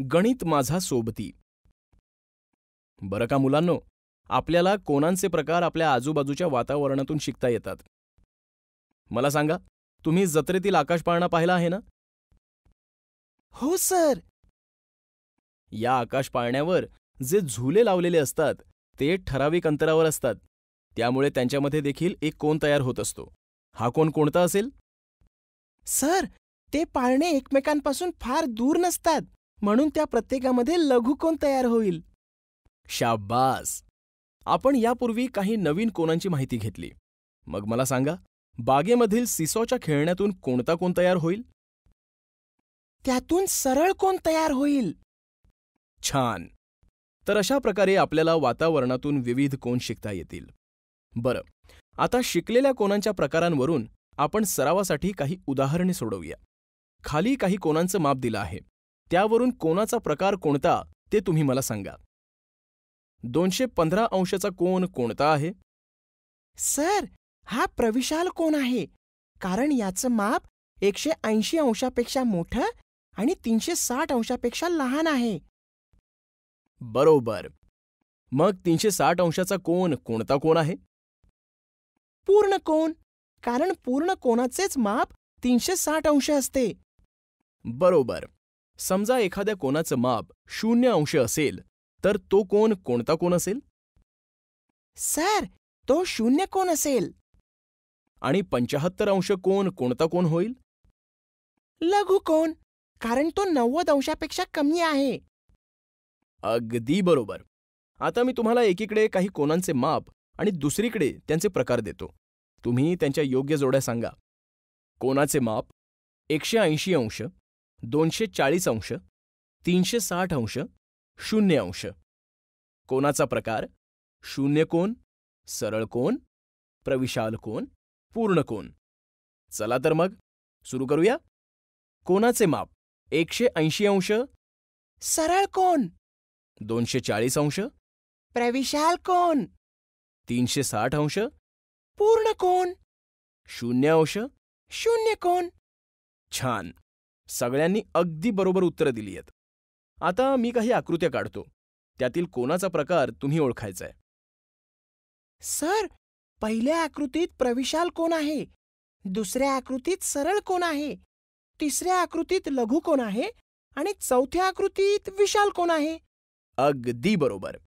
गणित माझा सोबती बरं का मुलांनो आपल्याला कोणांचे प्रकार आपल्या आजूबाजूच्या वातावरणातून शिकता येतात मला सांगा तुम्ही जत्रेतील आकाशपाळणा पाहिला आहे ना हो सर या पाळण्यावर जे झुले लावलेले असतात ते ठराविक अंतरावर असतात त्यामुळे त्यांच्यामध्ये देखील एक कोण तयार होत असतो हा कोण कोणता असेल सर ते पाळणे एकमेकांपासून फार दूर नसतात म्हणून त्या प्रत्येकामध्ये लघुकोन तयार होईल शाबास आपण यापूर्वी काही नवीन कोणांची माहिती घेतली मग मला सांगा बागेमधील सिसोच्या खेळण्यातून कोणता कोण तयार होईल त्यातून सरळ कोण तयार होईल छान तर अशा प्रकारे आपल्याला वातावरणातून विविध कोण शिकता येतील बरं आता शिकलेल्या कोणांच्या प्रकारांवरून आपण सरावासाठी काही उदाहरणे सोडवूया खाली काही कोणांचं माप दिलं आहे त्यावरून कोणाचा प्रकार कोणता ते तुम्ही मला सांगा दोनशे पंधरा अंशाचा कोण कोणता आहे सर हा प्रविशाल कोण आहे कारण याचं माप एकशे ऐंशी अंशापेक्षा मोठं आणि तीनशे साठ अंशापेक्षा लहान आहे बरोबर मग तीनशे साठ अंशाचा कोण कोणता कोण आहे पूर्ण कोण कारण पूर्ण कोणाचेच माप तीनशे साठ अंश असते बरोबर समजा एखाद्या कोणाचं माप शून्य अंश असेल तर तो कोण कोणता कोण असेल सर तो शून्य कोण असेल आणि पंचाहत्तर अंश कोण कोणता कोण होईल लघु कोण कारण तो नव्वद अंशापेक्षा कमी आहे अगदी बरोबर आता मी तुम्हाला एकीकडे काही कोणांचे माप आणि दुसरीकडे त्यांचे प्रकार देतो तुम्ही त्यांच्या योग्य जोड्या सांगा कोणाचे माप एकशे ऐंशी अंश दोनशे चाळीस अंश तीनशे साठ अंश शून्य अंश कोणाचा प्रकार शून्य कोण सरळ कोण प्रविशाल कोण पूर्ण कोण चला तर मग सुरू करूया कोणाचे माप एकशे ऐंशी अंश सरळ कोण दोनशे चाळीस अंश प्रविशाल कोण तीनशे साठ अंश पूर्ण कोण शून्य अंश शून्य कोण छान सगळ्यांनी अगदी बरोबर उत्तरं दिली आहेत आता मी काही आकृत्या काढतो त्यातील कोणाचा प्रकार तुम्ही ओळखायचा आहे सर पहिल्या आकृतीत प्रविशाल कोण आहे दुसऱ्या आकृतीत सरळ कोण आहे तिसऱ्या आकृतीत लघु कोण आहे आणि चौथ्या आकृतीत विशाल कोण आहे अगदी बरोबर